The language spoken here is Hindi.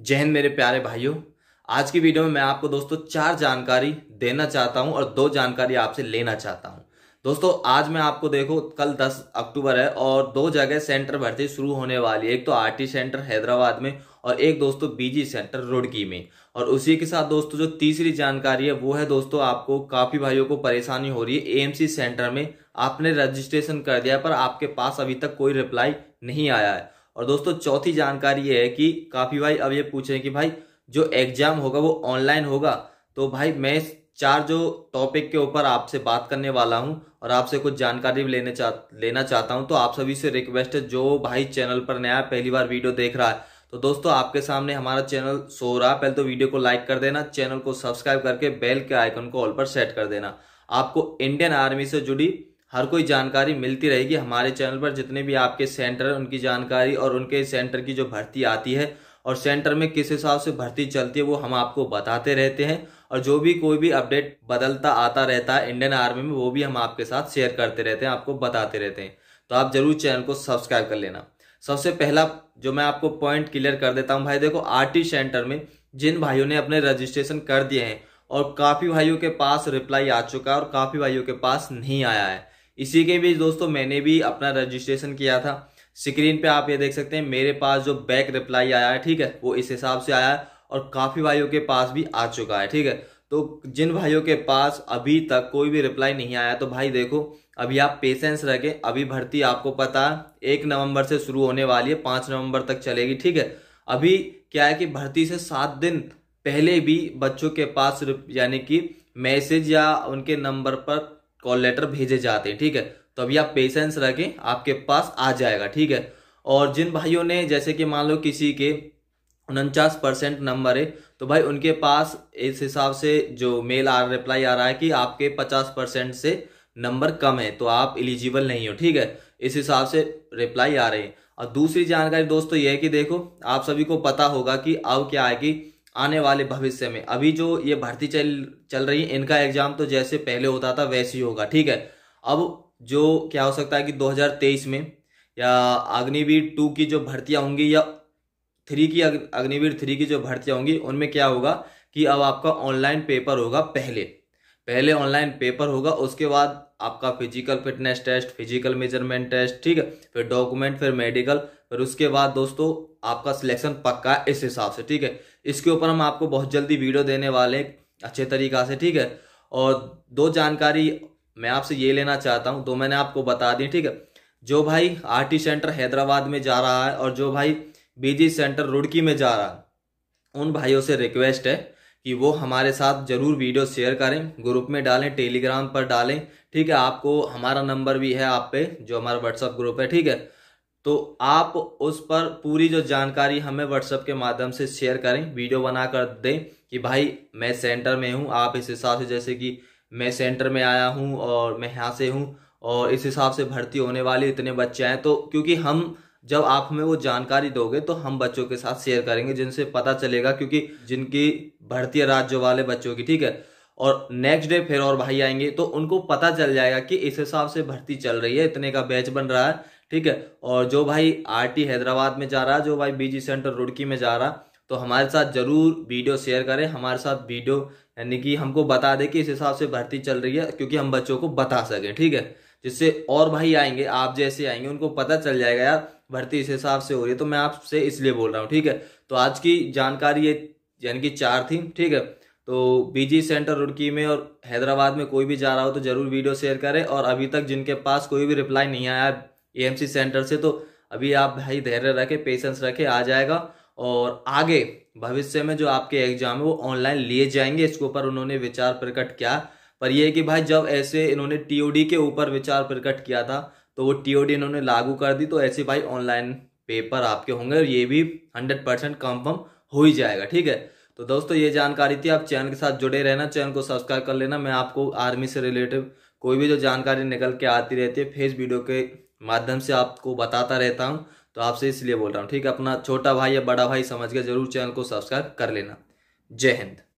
जय हिंद मेरे प्यारे भाइयों आज की वीडियो में मैं आपको दोस्तों चार जानकारी देना चाहता हूं और दो जानकारी आपसे लेना चाहता हूं दोस्तों आज मैं आपको देखो कल 10 अक्टूबर है और दो जगह सेंटर भर्ती शुरू होने वाली है एक तो आरटी सेंटर हैदराबाद में और एक दोस्तों बीजी सेंटर रुड़की में और उसी के साथ दोस्तों जो तीसरी जानकारी है वो है दोस्तों आपको काफ़ी भाइयों को परेशानी हो रही है एएमसी सेंटर में आपने रजिस्ट्रेशन कर दिया पर आपके पास अभी तक कोई रिप्लाई नहीं आया है और दोस्तों चौथी जानकारी ये है कि काफ़ी भाई अब ये पूछ रहे हैं कि भाई जो एग्जाम होगा वो ऑनलाइन होगा तो भाई मैं चार जो टॉपिक के ऊपर आपसे बात करने वाला हूं और आपसे कुछ जानकारी भी लेने चाह लेना चाहता हूं तो आप सभी से रिक्वेस्ट है जो भाई चैनल पर नया पहली बार वीडियो देख रहा है तो दोस्तों आपके सामने हमारा चैनल सो रहा है पहले तो वीडियो को लाइक कर देना चैनल को सब्सक्राइब करके बेल के आइकन को ऑल पर सेट कर देना आपको इंडियन आर्मी से जुड़ी हर कोई जानकारी मिलती रहेगी हमारे चैनल पर जितने भी आपके सेंटर हैं उनकी जानकारी और उनके सेंटर की जो भर्ती आती है और सेंटर में किस हिसाब से भर्ती चलती है वो हम आपको बताते रहते हैं और जो भी कोई भी अपडेट बदलता आता रहता है इंडियन आर्मी में वो भी हम आपके साथ शेयर करते रहते हैं आपको बताते रहते हैं तो आप जरूर चैनल को सब्सक्राइब कर लेना सबसे पहला जो मैं आपको पॉइंट क्लियर कर देता हूँ भाई देखो आर सेंटर में जिन भाइयों ने अपने रजिस्ट्रेशन कर दिए हैं और काफ़ी भाइयों के पास रिप्लाई आ चुका है और काफ़ी भाइयों के पास नहीं आया है इसी के बीच दोस्तों मैंने भी अपना रजिस्ट्रेशन किया था स्क्रीन पे आप ये देख सकते हैं मेरे पास जो बैक रिप्लाई आया है ठीक है वो इस हिसाब से आया है और काफ़ी भाइयों के पास भी आ चुका है ठीक है तो जिन भाइयों के पास अभी तक कोई भी रिप्लाई नहीं आया तो भाई देखो अभी आप पेशेंस रखें अभी भर्ती आपको पता एक नवंबर से शुरू होने वाली है पाँच नवंबर तक चलेगी ठीक है अभी क्या है कि भर्ती से सात दिन पहले भी बच्चों के पास यानी कि मैसेज या उनके नंबर पर कॉल लेटर भेजे जाते हैं ठीक है तो अभी आप पेशेंस रखें आपके पास आ जाएगा ठीक है और जिन भाइयों ने जैसे कि मान लो किसी के उनचास परसेंट नंबर है तो भाई उनके पास इस हिसाब से जो मेल आ रिप्लाई आ रहा है कि आपके पचास परसेंट से नंबर कम है तो आप एलिजिबल नहीं हो ठीक है इस हिसाब से रिप्लाई आ रही है और दूसरी जानकारी दोस्तों यह है कि देखो आप सभी को पता होगा कि अब क्या है कि आने वाले भविष्य में अभी जो ये भर्ती चल चल रही है इनका एग्जाम तो जैसे पहले होता था वैसे ही होगा ठीक है अब जो क्या हो सकता है कि 2023 में या अग्निवीर टू की जो भर्तियां होंगी या थ्री की अग्निवीर थ्री की जो भर्तियां होंगी उनमें क्या होगा कि अब आपका ऑनलाइन पेपर होगा पहले पहले ऑनलाइन पेपर होगा उसके बाद आपका physical fitness test physical measurement test ठीक है फिर डॉक्यूमेंट फिर मेडिकल फिर उसके बाद दोस्तों आपका सिलेक्शन पक्का है इस हिसाब से ठीक है इसके ऊपर हम आपको बहुत जल्दी वीडियो देने वाले हैं अच्छे तरीका से ठीक है और दो जानकारी मैं आपसे ये लेना चाहता हूँ दो मैंने आपको बता दी ठीक है जो भाई आर सेंटर हैदराबाद में जा रहा है और जो भाई बीजी सेंटर रुड़की में जा रहा है उन भाइयों से रिक्वेस्ट है कि वो हमारे साथ ज़रूर वीडियो शेयर करें ग्रुप में डालें टेलीग्राम पर डालें ठीक है आपको हमारा नंबर भी है आप पे जो हमारा व्हाट्सअप ग्रुप है ठीक है तो आप उस पर पूरी जो जानकारी हमें व्हाट्सएप के माध्यम से शेयर करें वीडियो बना कर दें कि भाई मैं सेंटर में हूँ आप इस हिसाब से जैसे कि मैं सेंटर में आया हूँ और मैं यहाँ से हूँ और इस हिसाब से भर्ती होने वाले इतने बच्चे हैं तो क्योंकि हम जब आप हमें वो जानकारी दोगे तो हम बच्चों के साथ शेयर करेंगे जिनसे पता चलेगा क्योंकि जिनकी भर्ती है राज्य वाले बच्चों की ठीक है और नेक्स्ट डे फिर और भाई आएंगे तो उनको पता चल जाएगा कि इस हिसाब से भर्ती चल रही है इतने का बैच बन रहा है ठीक है और जो भाई आर हैदराबाद में जा रहा जो भाई बीजी सेंटर रुड़की में जा रहा तो हमारे साथ जरूर वीडियो शेयर करें हमारे साथ वीडियो यानी कि हमको बता दे कि इस हिसाब से भर्ती चल रही है क्योंकि हम बच्चों को बता सकें ठीक है जिससे और भाई आएंगे आप जैसे आएंगे उनको पता चल जाएगा यार भर्ती इस हिसाब से हो रही है तो मैं आपसे इसलिए बोल रहा हूँ ठीक है तो आज की जानकारी ये यानी कि चार थी ठीक है तो बीजी सेंटर रुड़की में और हैदराबाद में कोई भी जा रहा हो तो जरूर वीडियो शेयर करें और अभी तक जिनके पास कोई भी रिप्लाई नहीं आया एएमसी सेंटर से तो अभी आप भाई धैर्य रखें पेशेंस रखें आ जाएगा और आगे भविष्य में जो आपके एग्जाम है वो ऑनलाइन लिए जाएंगे इसके ऊपर उन्होंने विचार प्रकट किया पर यह कि भाई जब ऐसे इन्होंने टीओडी के ऊपर विचार प्रकट किया था तो वो टीओडी इन्होंने लागू कर दी तो ऐसे भाई ऑनलाइन पेपर आपके होंगे और ये भी हंड्रेड परसेंट कन्फर्म हो ही जाएगा ठीक है तो दोस्तों ये जानकारी थी आप चैनल के साथ जुड़े रहना चैनल को सब्सक्राइब कर लेना मैं आपको आर्मी से रिलेटिव कोई भी जो जानकारी निकल के आती रहती है फेस वीडियो के माध्यम से आपको बताता रहता हूँ तो आपसे इसलिए बोल रहा हूँ ठीक है अपना छोटा भाई या बड़ा भाई समझ के जरूर चैनल को सब्सक्राइब कर लेना जय हिंद